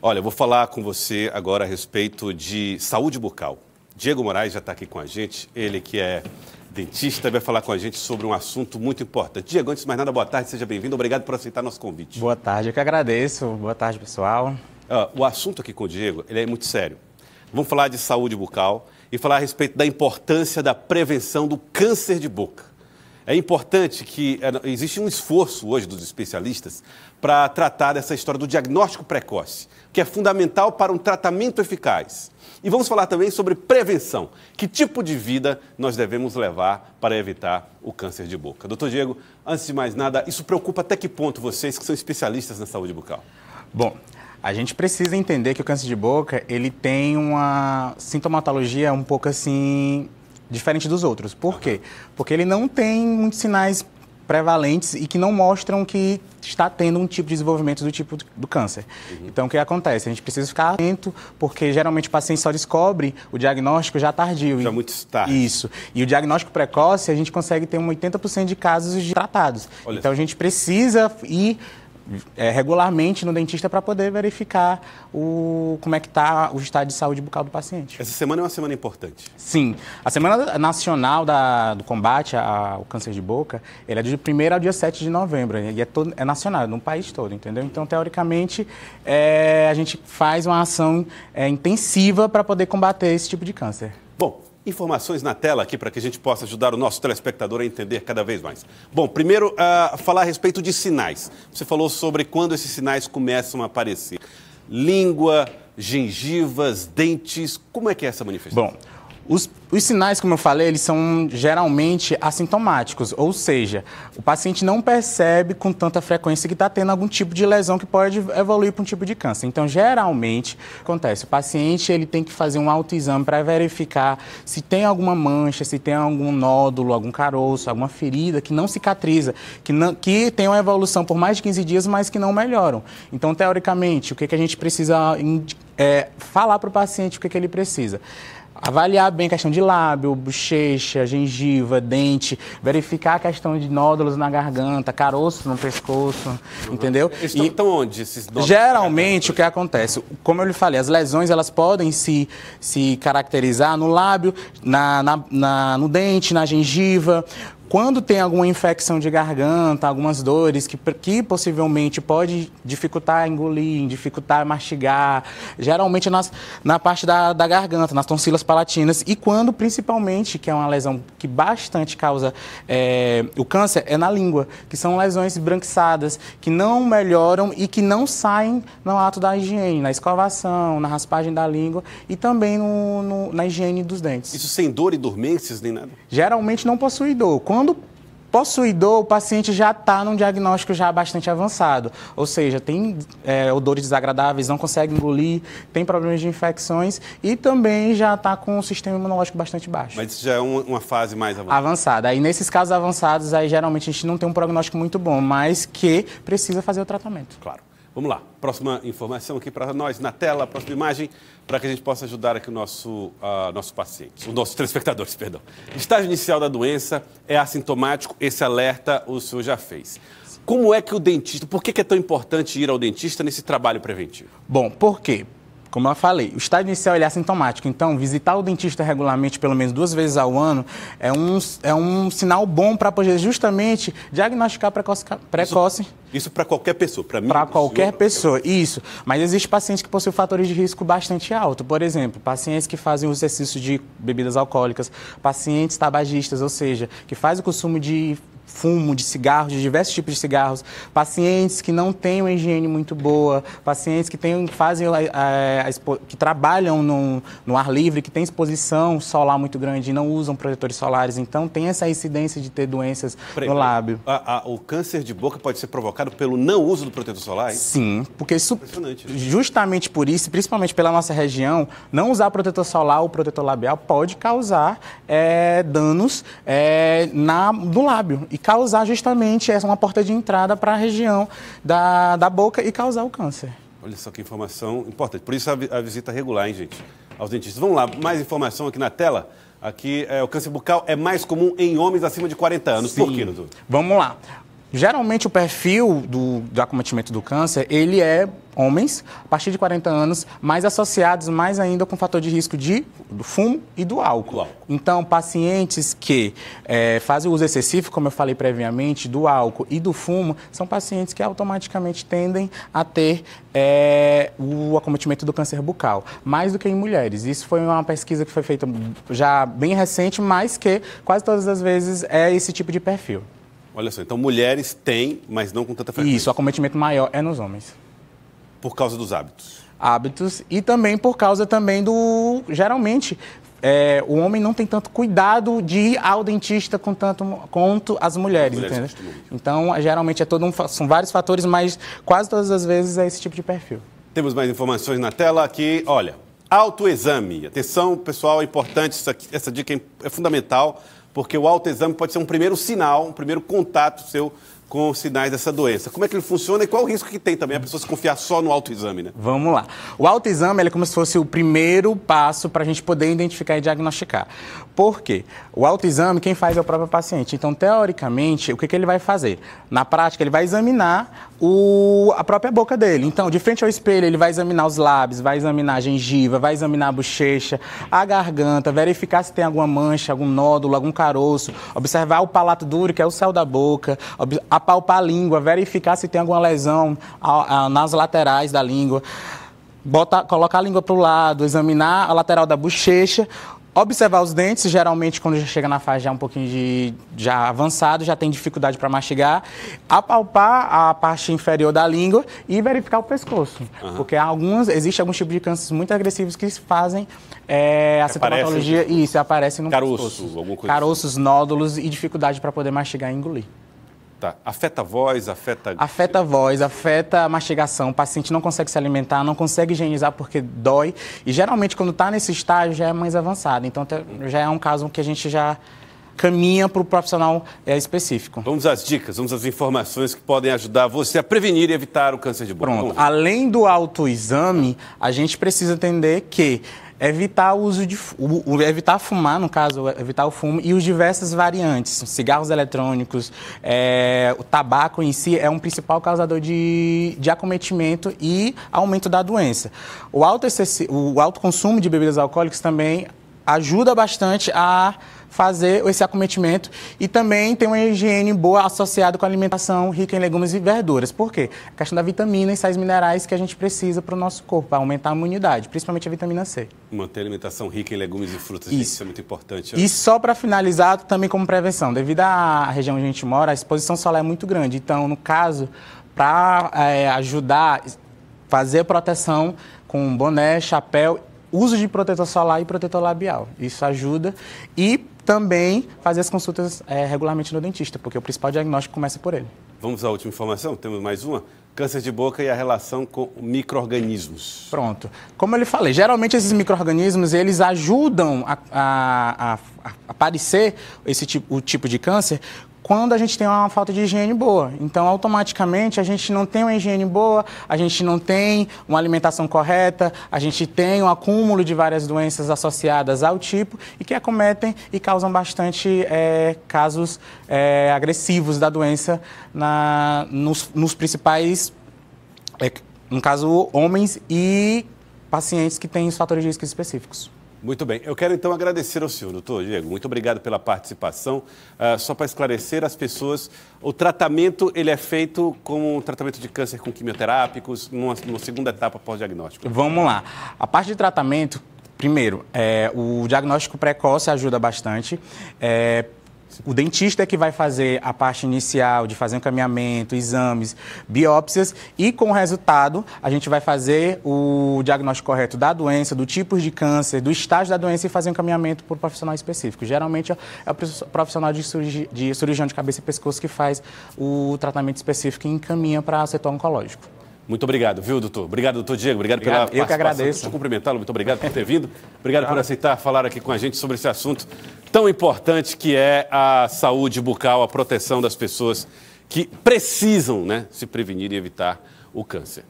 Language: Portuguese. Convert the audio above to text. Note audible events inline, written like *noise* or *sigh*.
Olha, eu vou falar com você agora a respeito de saúde bucal. Diego Moraes já está aqui com a gente, ele que é dentista, vai falar com a gente sobre um assunto muito importante. Diego, antes de mais nada, boa tarde, seja bem-vindo, obrigado por aceitar nosso convite. Boa tarde, eu que agradeço, boa tarde pessoal. Ah, o assunto aqui com o Diego, ele é muito sério. Vamos falar de saúde bucal e falar a respeito da importância da prevenção do câncer de boca. É importante que é, existe um esforço hoje dos especialistas para tratar dessa história do diagnóstico precoce, que é fundamental para um tratamento eficaz. E vamos falar também sobre prevenção. Que tipo de vida nós devemos levar para evitar o câncer de boca? Doutor Diego, antes de mais nada, isso preocupa até que ponto vocês que são especialistas na saúde bucal? Bom, a gente precisa entender que o câncer de boca, ele tem uma sintomatologia um pouco assim diferente dos outros. Por quê? Porque ele não tem muitos sinais prevalentes e que não mostram que está tendo um tipo de desenvolvimento do tipo do câncer. Uhum. Então, o que acontece? A gente precisa ficar atento, porque geralmente o paciente só descobre o diagnóstico já tardio. Já e... É muito tarde. Isso. E o diagnóstico precoce, a gente consegue ter um 80% de casos tratados. Olha então, a gente precisa ir é, regularmente no dentista para poder verificar o, como é que está o estado de saúde bucal do paciente. Essa semana é uma semana importante. Sim. A Semana Nacional da, do Combate ao Câncer de Boca, ele é de 1 ao dia 7 de novembro, e é, todo, é nacional, é no país todo, entendeu? Então, teoricamente, é, a gente faz uma ação é, intensiva para poder combater esse tipo de câncer. Bom, informações na tela aqui para que a gente possa ajudar o nosso telespectador a entender cada vez mais. Bom, primeiro, uh, falar a respeito de sinais. Você falou sobre quando esses sinais começam a aparecer. Língua, gengivas, dentes, como é que é essa manifestação? Bom, os, os, sinais, como eu falei, eles são geralmente assintomáticos, ou seja, o paciente não percebe com tanta frequência que está tendo algum tipo de lesão que pode evoluir para um tipo de câncer. Então, geralmente, acontece, o paciente ele tem que fazer um autoexame para verificar se tem alguma mancha, se tem algum nódulo, algum caroço, alguma ferida que não cicatriza, que, não, que tem uma evolução por mais de 15 dias, mas que não melhoram. Então, teoricamente, o que, que a gente precisa é, falar para o paciente o que, que ele precisa? avaliar bem a questão de lábio, bochecha, gengiva, dente, verificar a questão de nódulos na garganta, caroço no pescoço, uhum. entendeu? Estão, onde esses nódulos? Geralmente o que acontece, como eu lhe falei, as lesões elas podem se, se caracterizar no lábio, na, na, na no dente, na gengiva, quando tem alguma infecção de garganta, algumas dores que, que possivelmente pode dificultar engolir, dificultar mastigar, geralmente nas, na parte da, da garganta, nas tonsilas palatinas. E quando, principalmente, que é uma lesão que bastante causa é, o câncer, é na língua, que são lesões branquiçadas, que não melhoram e que não saem no ato da higiene, na escovação, na raspagem da língua e também no, no, na higiene dos dentes. Isso sem dor e dormências nem nada? Geralmente não possui dor. Quando quando possuidor, o paciente já está num diagnóstico já bastante avançado, ou seja, tem é, odores desagradáveis, não consegue engolir, tem problemas de infecções e também já está com um sistema imunológico bastante baixo. Mas isso já é uma, uma fase mais avançada. Avançada. Aí nesses casos avançados, aí geralmente a gente não tem um prognóstico muito bom, mas que precisa fazer o tratamento. Claro. Vamos lá, próxima informação aqui para nós na tela, próxima imagem, para que a gente possa ajudar aqui o nosso, uh, nosso paciente, os nossos telespectadores, *laughs* perdão. Estágio inicial da doença é assintomático, esse alerta o senhor já fez. Como é que o dentista, por que é tão importante ir ao dentista nesse trabalho preventivo? Bom, por quê? como eu falei, o estágio inicial é assintomático, então visitar o dentista regularmente pelo menos duas vezes ao ano é um, é um sinal bom para poder justamente diagnosticar precoce. precoce. Isso, isso para qualquer pessoa, para mim? Para qualquer é pessoa, isso. Mas existe pacientes que possuem fatores de risco bastante alto, por exemplo, pacientes que fazem o exercício de bebidas alcoólicas, pacientes tabagistas, ou seja, que fazem o consumo de fumo de cigarros, de diversos tipos de cigarros, pacientes que não têm uma higiene muito boa, pacientes que têm, fazem eh, que trabalham no, no ar livre, que têm exposição solar muito grande e não usam protetores solares, então tem essa incidência de ter doenças no lábio. o câncer de boca pode ser provocado pelo não uso do protetor solar? Hein? Sim, porque isso, né? justamente por isso, principalmente pela nossa região, não usar protetor solar ou protetor labial pode causar é, danos é, na, no lábio e causar justamente essa uma porta de entrada para a região da, da boca e causar o câncer. Olha só que informação importante. Por isso a, visita regular, hein, gente, aos dentistas. Vamos lá, mais informação aqui na tela. Aqui, é, o câncer bucal é mais comum em homens acima de 40 anos. Sim. Por quê, doutor? Vamos lá. Geralmente o perfil do, do acometimento do câncer, ele é homens, a partir de 40 anos, mais associados mais ainda com o fator de risco de, do fumo e do álcool. Do álcool. Então, pacientes que é, fazem o uso excessivo, como eu falei previamente, do álcool e do fumo, são pacientes que automaticamente tendem a ter é, o acometimento do câncer bucal, mais do que em mulheres. Isso foi uma pesquisa que foi feita já bem recente, mas que quase todas as vezes é esse tipo de perfil. Olha só, então mulheres têm, mas não com tanta frequência. Isso, o acometimento maior é nos homens. Por causa dos hábitos. Hábitos e também por causa também do. Geralmente, é, o homem não tem tanto cuidado de ir ao dentista com tanto, quanto as mulheres, as mulheres Então, é, geralmente é todo um, são vários fatores, mas quase todas as vezes é esse tipo de perfil. Temos mais informações na tela aqui. Olha, autoexame. Atenção, pessoal, é importante, essa dica é, é fundamental, porque o autoexame pode ser um primeiro sinal, um primeiro contato seu com os sinais dessa doença. Como é que ele funciona e qual o risco que tem também a pessoa se confiar só no autoexame, né? Vamos lá. O autoexame é como se fosse o primeiro passo para a gente poder identificar e diagnosticar. Por quê? O autoexame quem faz é o próprio paciente. Então, teoricamente, o que, que ele vai fazer? Na prática, ele vai examinar o... a própria boca dele. Então, de frente ao espelho, ele vai examinar os lábios, vai examinar a gengiva, vai examinar a bochecha, a garganta, verificar se tem alguma mancha, algum nódulo, algum caroço, observar o palato duro, que é o céu da boca, ob apalpar a língua, verificar se tem alguma lesão nas laterais da língua, botar, colocar a língua para o lado, examinar a lateral da bochecha, observar os dentes, geralmente quando já chega na fase já um pouquinho de já avançado, já tem dificuldade para mastigar, apalpar a parte inferior da língua e verificar o pescoço, uhum. porque alguns existe alguns tipos de cânceres muito agressivos que fazem é, a sintomatologia e isso aparece no caroço, pescoço. Alguma coisa assim. caroços, assim. nódulos e dificuldade para poder mastigar e engolir. Afeta a voz, afeta. Afeta a voz, afeta a mastigação. O paciente não consegue se alimentar, não consegue higienizar porque dói. E geralmente, quando está nesse estágio, já é mais avançado. Então, já é um caso que a gente já caminha para o profissional é, específico. Vamos às dicas, vamos às informações que podem ajudar você a prevenir e evitar o câncer de boca. Pronto. Além do autoexame, a gente precisa entender que evitar o uso de o, o, evitar fumar, no caso, evitar o fumo e os diversas variantes, cigarros eletrônicos, é, o tabaco em si é um principal causador de, de acometimento e aumento da doença. O alto, o alto consumo de bebidas alcoólicas também ajuda bastante a fazer esse acometimento e também ter uma higiene boa associada com a alimentação rica em legumes e verduras. Por quê? A questão da vitamina e sais minerais que a gente precisa para o nosso corpo, para aumentar a imunidade, principalmente a vitamina C. Manter a alimentação rica em legumes e frutas, isso, isso é muito importante. E só para finalizar, também como prevenção, devido à região onde a gente mora, a exposição solar é muito grande. Então, no caso, para é, eh, ajudar, fazer proteção com boné, chapéu uso de protetor solar e protetor labial. Isso ajuda. E também fazer as consultas é, regularmente no dentista, porque o principal diagnóstico começa por ele. Vamos à última informação, temos mais uma. Câncer de boca e a relação com micro-organismos. Pronto. Como eu lhe falei, geralmente esses micro-organismos, eles ajudam a, a, a aparecer esse tipo, o tipo de câncer quando a gente tem uma falta de higiene boa. Então, automaticamente, a gente não tem uma higiene boa, a gente não tem uma alimentação correta, a gente tem um acúmulo de várias doenças associadas ao tipo e que acometem e causam bastante é, casos é, agressivos da doença na, nos, nos principais, é, no caso, homens e pacientes que têm os fatores de risco específicos. Muito bem. Eu quero então agradecer ao senhor, doutor Diego. Muito obrigado pela participação. Uh, só para esclarecer as pessoas, o tratamento ele é feito como um tratamento de câncer com quimioterápicos, numa, numa segunda etapa pós-diagnóstico. Vamos lá. A parte de tratamento, primeiro, é, o diagnóstico precoce ajuda bastante. É, o dentista é que vai fazer a parte inicial de fazer encaminhamento, exames, biópsias e com o resultado a gente vai fazer o diagnóstico correto da doença, do tipo de câncer, do estágio da doença e fazer encaminhamento por profissional específico. Geralmente é o profissional de, cirurgi de cirurgião de cabeça e pescoço que faz o tratamento específico e encaminha para o setor oncológico. Muito obrigado, viu, doutor? Obrigado, doutor Diego. Obrigado, obrigado. pela Eu que agradeço. Deixa eu cumprimentá-lo. Muito obrigado por ter vindo. Obrigado claro. por aceitar falar aqui com a gente sobre esse assunto tão importante que é a saúde bucal, a proteção das pessoas que precisam né, se prevenir e evitar o câncer.